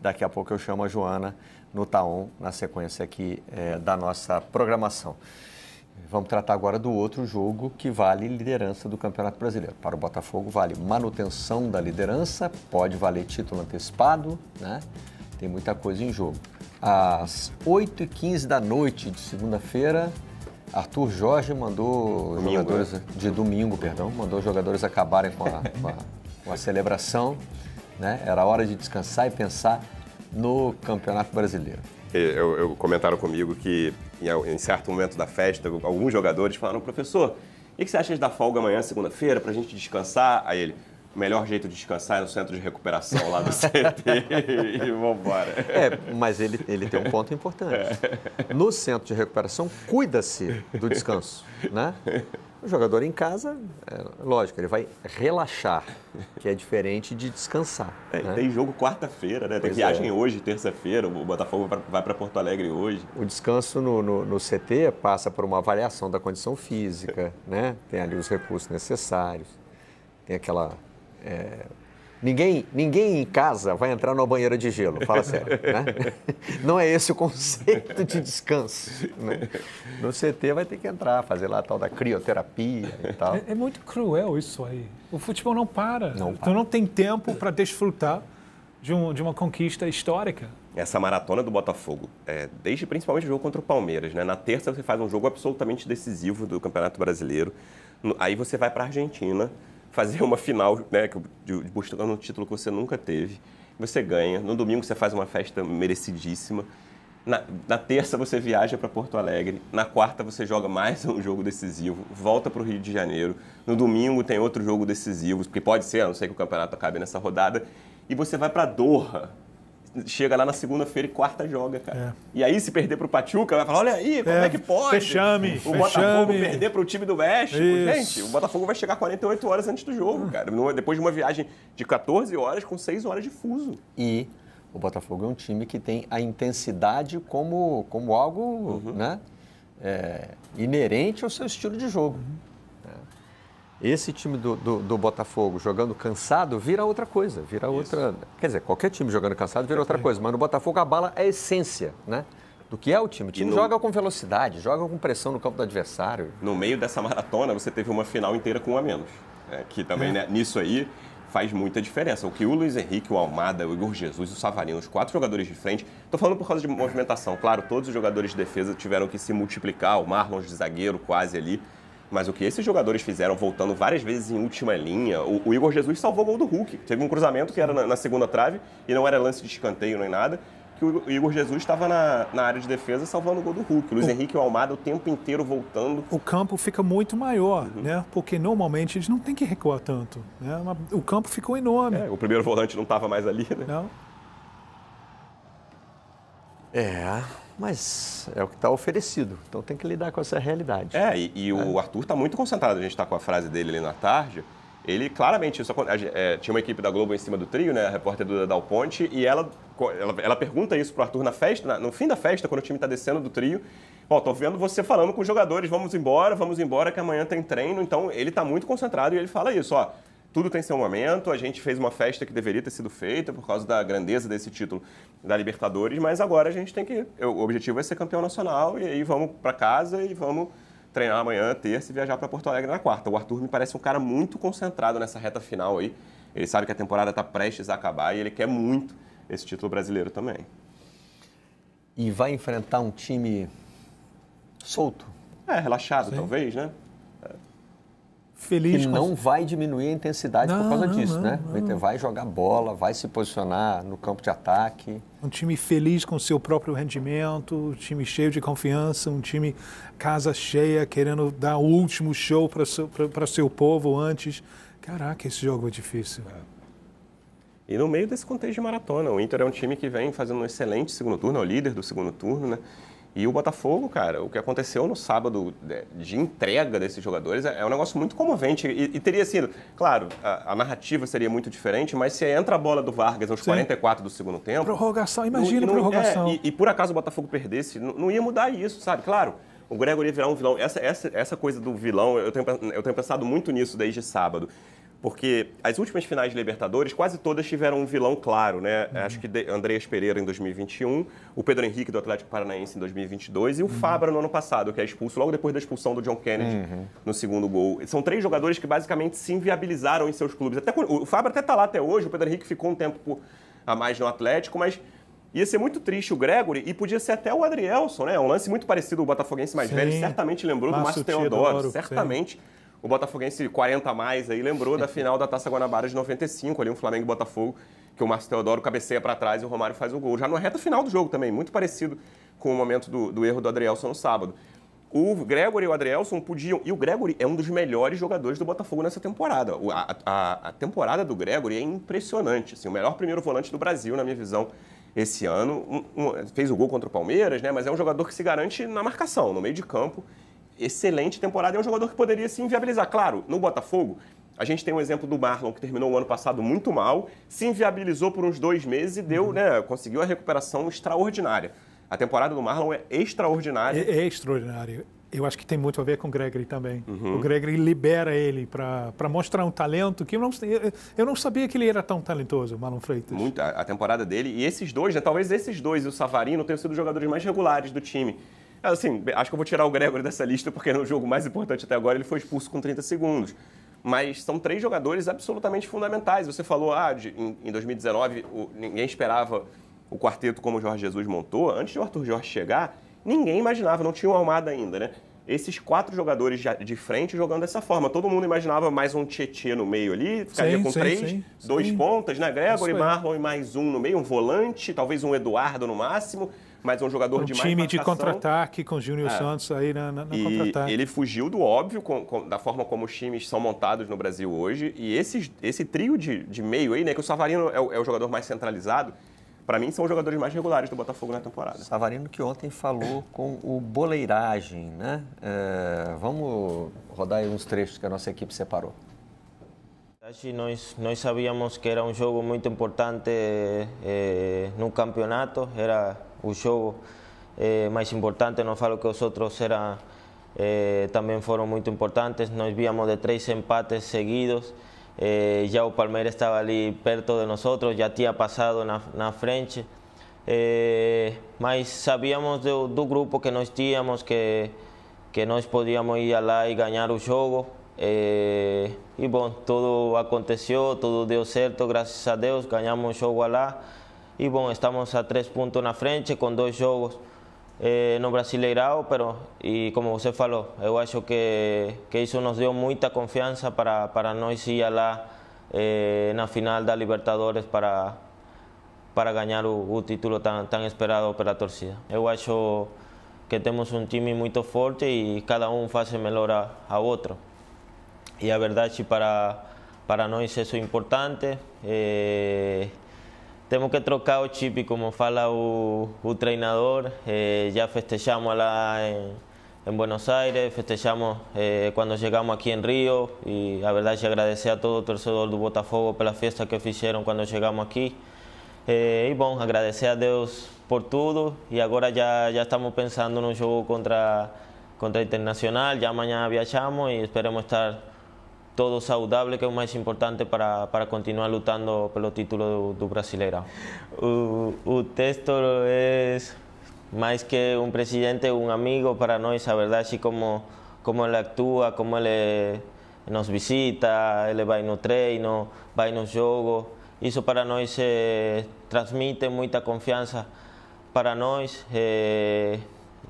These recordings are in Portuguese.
Daqui a pouco eu chamo a Joana no Taon, na sequência aqui é, da nossa programação. Vamos tratar agora do outro jogo que vale liderança do Campeonato Brasileiro. Para o Botafogo, vale manutenção da liderança, pode valer título antecipado, né? Tem muita coisa em jogo. Às 8h15 da noite de segunda-feira, Arthur Jorge mandou domingo, jogadores. Né? De domingo, perdão, mandou jogadores acabarem com a, com a, com a celebração né? Era hora de descansar e pensar no Campeonato Brasileiro. Eu, eu comentaram comigo que em, em, certo momento da festa, alguns jogadores falaram, professor, o que você acha de dar folga amanhã, segunda-feira, para a gente descansar? Aí ele, melhor jeito de descansar é no centro de recuperação lá do CT e vambora. É, mas ele, ele tem um ponto importante. É. No centro de recuperação, cuida-se do descanso, né? O jogador em casa, é, lógico, ele vai relaxar, que é diferente de descansar. É, né? Tem jogo quarta-feira, né? Tem viagem é. hoje, terça-feira, o Botafogo vai para Porto Alegre hoje. O descanso no, no, no, CT passa por uma avaliação da condição física, né? Tem ali os recursos necessários, tem aquela é, ninguém, ninguém em casa vai entrar numa banheira de gelo, fala sério. Né? Não é esse o conceito de descanso. Né? No CT vai ter que entrar, fazer lá a tal da crioterapia e tal. É, é muito cruel isso aí. O futebol não para. Não para. Então não tem tempo para desfrutar de, um, de uma conquista histórica essa maratona do Botafogo, é, desde principalmente o jogo contra o Palmeiras, né? Na terça você faz um jogo absolutamente decisivo do Campeonato Brasileiro. aí você vai para a Argentina, fazer uma final né, de, de buscando um título que você nunca teve. Você ganha. No domingo você faz uma festa merecidíssima. Na, na, terça você viaja para Porto Alegre, na quarta você joga mais um jogo decisivo, volta para o Rio de Janeiro, no domingo tem outro jogo decisivo, porque pode ser, a não sei que o campeonato acabe nessa rodada, e você vai para Doha chega lá na segunda-feira e quarta joga, cara. É. E aí, se perder pro Pachuca, vai falar: olha aí, como é, é que pode? Fechame. O fechame. Botafogo perder pro time do México. Isso. Gente, o Botafogo vai chegar 48 horas antes do jogo, hum. cara. Depois de uma viagem de 14 horas com 6 horas de fuso. E o Botafogo é um time que tem a intensidade como, como algo uhum. né, é, inerente ao seu estilo de jogo. Uhum esse time do, do, do, Botafogo jogando cansado vira outra coisa, vira outra. Quer dizer, qualquer time jogando cansado vira outra é. coisa, mas no Botafogo a bala é a essência, né? Do que é o time. O time no... joga com velocidade, joga com pressão no campo do adversário. No meio dessa maratona, você teve uma final inteira com um a menos. é Que também, é. né, nisso aí, faz muita diferença. O que o Luiz Henrique, o Almada, o Igor Jesus, o Savarino, os quatro jogadores de frente, estou falando por causa de movimentação. Claro, todos os jogadores de defesa tiveram que se multiplicar, o Marlon de zagueiro quase ali. Mas o que esses jogadores fizeram, voltando várias vezes em última linha, o, o Igor Jesus salvou o gol do Hulk. Teve um cruzamento que era na, na segunda trave e não era lance de escanteio nem nada que o Igor Jesus estava na, na, área de defesa salvando o gol do Hulk. O Luiz Henrique e o Almada o tempo inteiro voltando. O campo fica muito maior, uhum. né? Porque normalmente eles não têm que recuar tanto. Né? O campo ficou enorme. É, o primeiro volante não estava mais ali, né? Não. É. Mas é o que está oferecido, então tem que lidar com essa realidade. É, e, e o é. Arthur está muito concentrado, a gente está com a frase dele ali na tarde. Ele claramente, isso, é, tinha uma equipe da Globo em cima do trio, né, a repórter do Dal Ponte, e ela, ela, ela pergunta isso para o Arthur na festa, na, no fim da festa, quando o time está descendo do trio. Ó, tô vendo você falando com os jogadores, vamos embora, vamos embora, que amanhã tem treino. Então ele está muito concentrado e ele fala isso, ó tudo tem seu momento. A gente fez uma festa que deveria ter sido feita por causa da grandeza desse título da Libertadores, mas agora a gente tem que. O objetivo é ser campeão nacional e aí vamos para casa e vamos treinar amanhã, terça e viajar para Porto Alegre na quarta. O Arthur me parece um cara muito concentrado nessa reta final aí. Ele sabe que a temporada está prestes a acabar e ele quer muito esse título brasileiro também. E vai enfrentar um time solto? É, relaxado Sim. talvez, né? feliz. Que não vai diminuir a intensidade não, por causa não, disso, não, né? Vai jogar bola, vai se posicionar no campo de ataque. Um time feliz com seu próprio rendimento, um time cheio de confiança, um time casa cheia, querendo dar o último show para seu, seu povo antes. Caraca, esse jogo é difícil. É. E no meio desse contexto de maratona, o Inter é um time que vem fazendo um excelente segundo turno, é o líder do segundo turno, né? E o Botafogo, cara, o que aconteceu no sábado de entrega desses jogadores é, é um negócio muito comovente. E, e teria sido, claro, a, a, narrativa seria muito diferente, mas se entra a bola do Vargas aos Sim. 44 do segundo tempo. Prorrogação, imagina não, prorrogação. É, e, e, por acaso o Botafogo perdesse, não, não ia mudar isso, sabe? Claro, o Gregory ia virar um vilão. Essa, essa, essa coisa do vilão, eu tenho, eu tenho pensado muito nisso desde sábado. Porque as últimas finais de Libertadores, quase todas tiveram um vilão claro, né? Uhum. Acho que Andreas Pereira em 2021, o Pedro Henrique do Atlético Paranaense em 2022 e o uhum. Fabra no ano passado, que é expulso logo depois da expulsão do John Kennedy uhum. no segundo gol. São três jogadores que basicamente se inviabilizaram em seus clubes. Até, o Fabra até tá lá até hoje, o Pedro Henrique ficou um tempo a mais no Atlético, mas ia ser muito triste o Gregory e podia ser até o Adrielson, né? É um lance muito parecido, o botafoguense mais sim. velho certamente lembrou Márcio do Márcio Teodoro, Teodoro certamente. Sim o Botafoguense 40 a mais aí lembrou da final da Taça Guanabara de 95, ali um Flamengo e Botafogo, que o Márcio Teodoro cabeceia para trás e o Romário faz o gol. Já na reta final do jogo também, muito parecido com o momento do, do erro do Adrielson no sábado. O Gregory e o Adrielson podiam. E o Gregory é um dos melhores jogadores do Botafogo nessa temporada. A, a, a temporada do Gregory é impressionante. Assim, o melhor primeiro volante do Brasil, na minha visão, esse ano. Um, um, fez o gol contra o Palmeiras, né? Mas é um jogador que se garante na marcação, no meio de campo excelente temporada. É um jogador que poderia se inviabilizar. Claro, no Botafogo, a gente tem um exemplo do Marlon, que terminou o ano passado muito mal, se inviabilizou por uns dois meses e deu, uhum. né, conseguiu a recuperação extraordinária. A temporada do Marlon é extraordinária. É, é extraordinária. Eu acho que tem muito a ver com o Gregory também. Uhum. O Gregory libera ele para mostrar um talento que eu não, eu não sabia que ele era tão talentoso, o Marlon Freitas. Muito, a, a temporada dele. E esses dois, né, talvez esses dois e o Savarino tenham sido os jogadores mais regulares do time. É, assim, acho que eu vou tirar o Gregory dessa lista porque no é jogo mais importante até agora ele foi expulso com 30 segundos. Mas são três jogadores absolutamente fundamentais. Você falou, ah, de, em, em, 2019 o, ninguém esperava o quarteto como o Jorge Jesus montou. Antes de o Arthur Jorge chegar, ninguém imaginava, não tinha o Almada ainda, né? esses quatro jogadores de frente jogando dessa forma. Todo mundo imaginava mais um Tietchan no meio ali, ficaria sim, com sim, três, sim, dois pontas, né? Gregory, Marlon e mais um no meio, um volante, talvez um Eduardo no máximo mas um jogador um de mais time marcação. de contra-ataque com o Júnior é. Santos aí na, na, na contra-ataque. Ele fugiu do óbvio com, com, da forma como os times são montados no Brasil hoje. E esses, esse trio de, de meio aí, né? Que o Savarino é o, é o jogador mais centralizado para mim, são os jogadores mais regulares do Botafogo na temporada. Savarino que ontem falou com o Boleiragem, né? É, vamos rodar aí uns trechos que a nossa equipe separou. Nós, nós sabíamos que era um jogo muito importante é, no campeonato, era o jogo é, mais importante, não falo que os outros eram, é, também foram muito importantes, nós víamos de três empates seguidos, eh, ya o Palmeiras estaba ali perto de nosotros, já tinha passado na, na frente, eh, mas sabíamos do, do, grupo que nós tínhamos, que, que nós podíamos ir lá e ganhar o jogo, eh, e bom, tudo aconteceu, tudo deu certo, graças a Deus, ganhamos o jogo lá, e bom, estamos a três pontos na frente com dois jogos, eh, no Brasileirão, é pero, e como você falou, eu acho que, que isso nos deu muita confiança para, para nós ir lá eh, na final da Libertadores para, para ganhar o, o título tão, tão esperado pela torcida. Eu acho que temos um time muito forte e cada um faz melhor a, outro. E a verdade para, para nós é isso é importante. Eh, tenemos que trocar el chip, como fala el entrenador, eh, ya festejamos en Buenos Aires, festejamos eh, cuando llegamos aquí en Río y la verdad es que agradecer a todo el torcedor del Botafogo por la fiesta que hicieron cuando llegamos aquí. Eh, y, bueno, agradecer a Dios por todo y ahora ya ya estamos pensando un un contra, contra Internacional, Ya mañana viajamos y esperemos estar todo saudable, que es lo más importante para, para continuar por el título do, Brasileirão. O, es texto que un presidente, un amigo para nosotros. a verdad, así como, como actúa, como él eh, nos visita, él va vai no treino, en no jogo, eso para nosotros transmite mucha confianza para nosotros. Eh,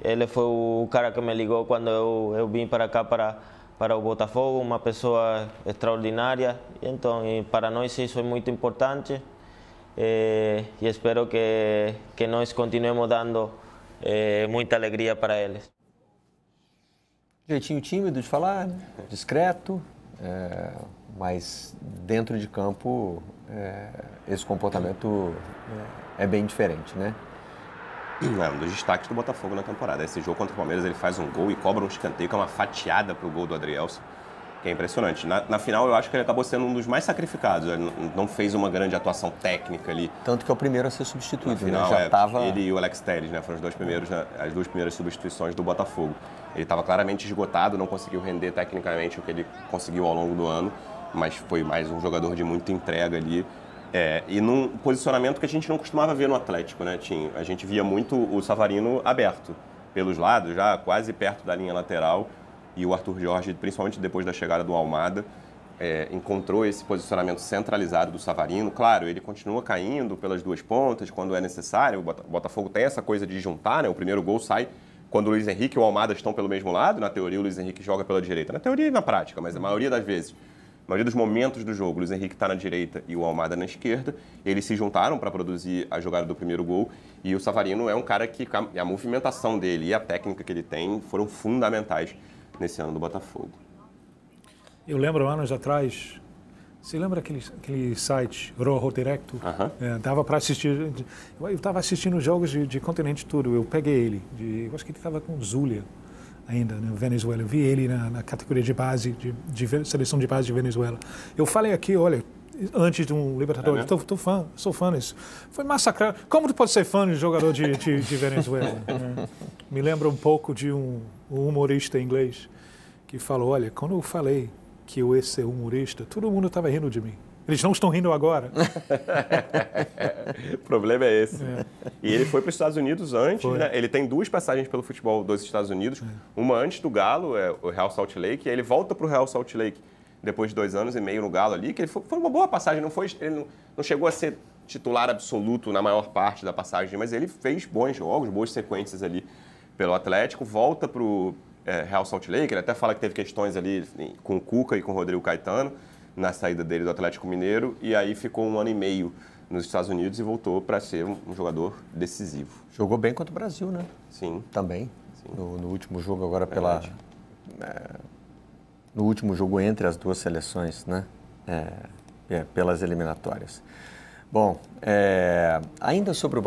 él fue el cara que me ligó cuando yo vine para acá para para o Botafogo, uma pessoa extraordinária. Então, para nós isso é muito importante eh, e espero que, que nós continuemos dando eh, muita alegria para eles. Jeitinho tímido de falar, discreto, é, mas dentro de campo é, esse comportamento é, é bem diferente, né? é um dos destaques do Botafogo na temporada. Esse jogo contra o Palmeiras ele faz um gol e cobra um escanteio, que é uma fatiada para o gol do Adrielson, que é impressionante. Na, na, final, eu acho que ele acabou sendo um dos mais sacrificados. Ele não fez uma grande atuação técnica ali. Tanto que é o primeiro a ser substituído, né? final, né? Já é, tava... Ele e o Alex Telles, né? Foram os dois primeiros, né? as duas primeiras substituições do Botafogo. Ele estava claramente esgotado, não conseguiu render tecnicamente o que ele conseguiu ao longo do ano, mas foi mais um jogador de muita entrega ali é, e num posicionamento que a gente não costumava ver no Atlético, né, Tim? A gente via muito o Savarino aberto, pelos lados, já quase perto da linha lateral, e o Arthur Jorge, principalmente depois da chegada do Almada, é, encontrou esse posicionamento centralizado do Savarino. Claro, ele continua caindo pelas duas pontas quando é necessário. O Botafogo tem essa coisa de juntar, né? O primeiro gol sai quando o Luiz Henrique e o Almada estão pelo mesmo lado. Na teoria, o Luiz Henrique joga pela direita. Na teoria e na prática, mas a maioria das vezes maioria dos momentos do jogo, o Luiz Henrique está na direita e o Almada na esquerda. Eles se juntaram para produzir a jogada do primeiro gol. E o Savarino é um cara que a movimentação dele e a técnica que ele tem foram fundamentais nesse ano do Botafogo. Eu lembro anos atrás, você lembra aquele, aquele site, Rojo Directo? Uhum. É, dava para assistir. Eu estava assistindo jogos de, de, continente todo. Eu peguei ele. De, eu acho que ele estava com Zulia ainda, na né? Venezuela. Eu vi ele na, na categoria de base, de, de, seleção de base de Venezuela. Eu falei aqui, olha, antes de um Libertadores, estou é fã, sou fã disso. Foi massacrado. Como tu pode ser fã de jogador de, de, de Venezuela? né? Me lembra um pouco de um, um humorista inglês que falou, olha, quando eu falei que eu ia ser humorista, todo mundo estava rindo de mim. Eles não estão rindo agora. o problema é esse. É. E ele foi para os Estados Unidos antes, né? ele tem duas passagens pelo futebol dos Estados Unidos, é. uma antes do Galo, é, o Real Salt Lake, e aí ele volta para o Real Salt Lake depois de dois anos e meio no Galo ali, que ele foi, foi uma boa passagem, não foi, ele não, não chegou a ser titular absoluto na maior parte da passagem, mas ele fez bons jogos, boas sequências ali pelo Atlético, volta para o é, Real Salt Lake, ele até fala que teve questões ali com o Cuca e com o Rodrigo Caetano, na saída dele do Atlético Mineiro e aí ficou um ano e meio nos Estados Unidos e voltou para ser um jogador decisivo. Jogou bem contra o Brasil, né? Sim. Também. Sim. No, no, último jogo agora é pela é, no último jogo entre as duas seleções, né? É, é, pelas eliminatórias. Bom, é, ainda sobre o